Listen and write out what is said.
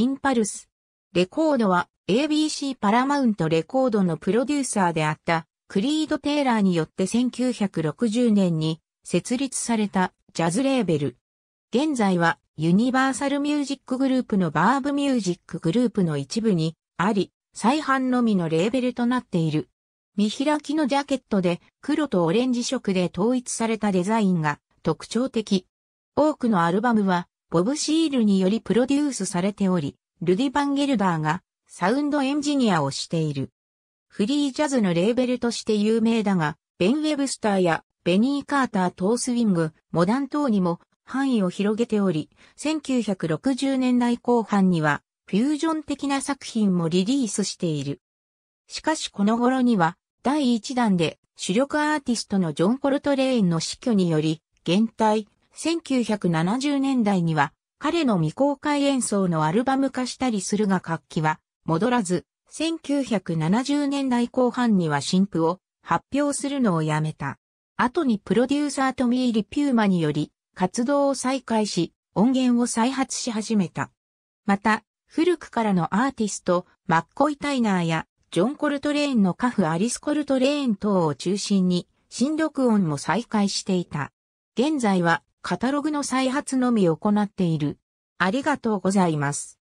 インパルス。レコードは ABC パラマウントレコードのプロデューサーであったクリード・テイラーによって1960年に設立されたジャズレーベル。現在はユニバーサルミュージックグループのバーブミュージックグループの一部にあり、再販のみのレーベルとなっている。見開きのジャケットで黒とオレンジ色で統一されたデザインが特徴的。多くのアルバムはボブ・シールによりプロデュースされており、ルディ・バンゲルダーがサウンドエンジニアをしている。フリージャズのレーベルとして有名だが、ベン・ウェブスターやベニー・カーター・トースウィング、モダン等にも範囲を広げており、1960年代後半にはフュージョン的な作品もリリースしている。しかしこの頃には第1弾で主力アーティストのジョン・コルトレーンの死去により、減退、1970年代には彼の未公開演奏のアルバム化したりするが活気は戻らず、1970年代後半には新譜を発表するのをやめた。後にプロデューサートミーリ・ピューマにより活動を再開し、音源を再発し始めた。また、古くからのアーティスト、マッコイ・タイナーや、ジョン・コルトレーンのカフ・アリス・コルトレーン等を中心に、新録音も再開していた。現在は、カタログの再発のみ行っている。ありがとうございます。